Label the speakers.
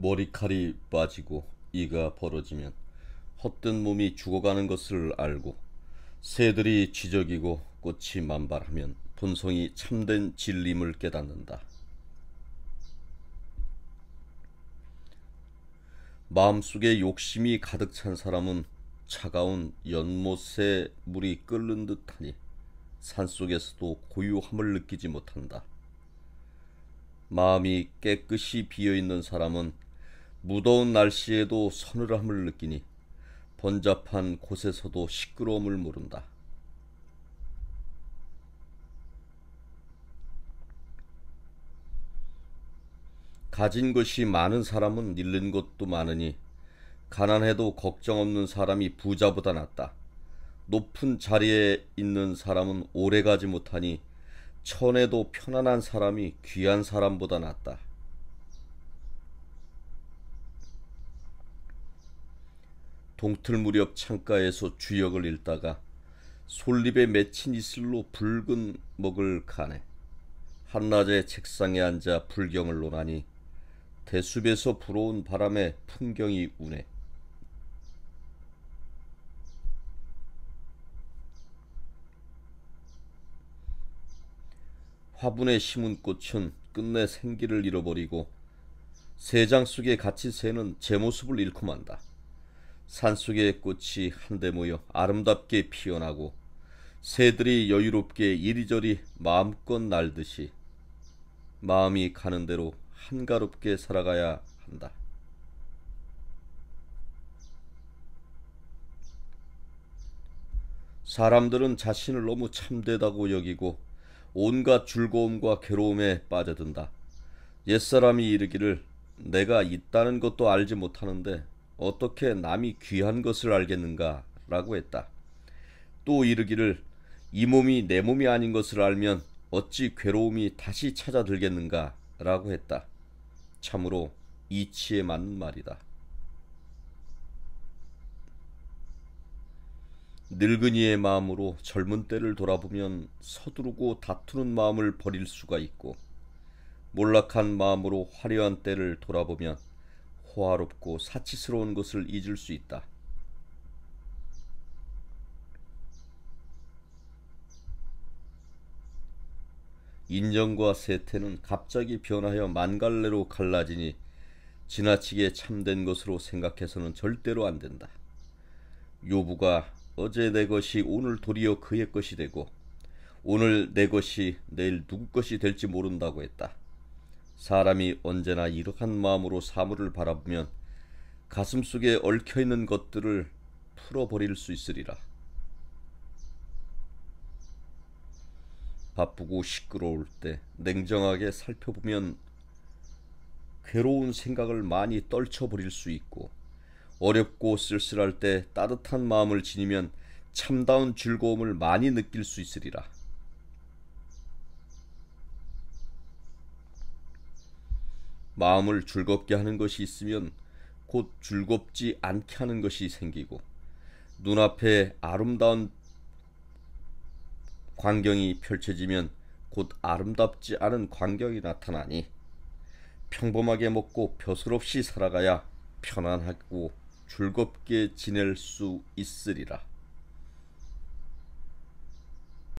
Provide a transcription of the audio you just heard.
Speaker 1: 머리칼이 빠지고 이가 벌어지면 헛된 몸이 죽어가는 것을 알고 새들이 지적이고 꽃이 만발하면 본성이 참된 진림을 깨닫는다. 마음속에 욕심이 가득 찬 사람은 차가운 연못에 물이 끓는 듯하니 산속에서도 고요함을 느끼지 못한다. 마음이 깨끗이 비어있는 사람은 무더운 날씨에도 서늘함을 느끼니 번잡한 곳에서도 시끄러움을 모른다. 가진 것이 많은 사람은 잃는 것도 많으니 가난해도 걱정 없는 사람이 부자보다 낫다. 높은 자리에 있는 사람은 오래 가지 못하니 천에도 편안한 사람이 귀한 사람보다 낫다. 동틀 무렵 창가에서 주역을 읽다가 솔잎에 맺힌 이슬로 붉은 먹을 가네 한낮에 책상에 앉아 불경을 논하니 대숲에서 불어온 바람에 풍경이 우네 화분에 심은 꽃은 끝내 생기를 잃어버리고 새장 속에 갇힌 새는 제 모습을 잃고 만다. 산속의 꽃이 한데 모여 아름답게 피어나고 새들이 여유롭게 이리저리 마음껏 날듯이 마음이 가는 대로 한가롭게 살아가야 한다. 사람들은 자신을 너무 참되다고 여기고 온갖 즐거움과 괴로움에 빠져든다. 옛사람이 이르기를 내가 있다는 것도 알지 못하는데 어떻게 남이 귀한 것을 알겠는가라고 했다. 또 이르기를 이 몸이 내 몸이 아닌 것을 알면 어찌 괴로움이 다시 찾아들겠는가라고 했다. 참으로 이치에 맞는 말이다. 늙은이의 마음으로 젊은 때를 돌아보면 서두르고 다투는 마음을 버릴 수가 있고 몰락한 마음으로 화려한 때를 돌아보면 호화롭고 사치스러운 것을 잊을 수 있다. 인정과 세태는 갑자기 변하여 만갈래로 갈라지니 지나치게 참된 것으로 생각해서는 절대로 안 된다. 요부가 어제 내 것이 오늘 도리어 그의 것이 되고 오늘 내 것이 내일 누구 것이 될지 모른다고 했다. 사람이 언제나 이러한 마음으로 사물을 바라보면 가슴 속에 얽혀 있는 것들을 풀어버릴 수 있으리라. 바쁘고 시끄러울 때 냉정하게 살펴보면 괴로운 생각을 많이 떨쳐버릴 수 있고 어렵고 쓸쓸할 때 따뜻한 마음을 지니면 참다운 즐거움을 많이 느낄 수 있으리라. 마음을 즐겁게 하는 것이 있으면 곧 즐겁지 않게 하는 것이 생기고 눈앞에 아름다운 광경이 펼쳐지면 곧 아름답지 않은 광경이 나타나니 평범하게 먹고 벼슬 없이 살아가야 편안하고 즐겁게 지낼 수 있으리라.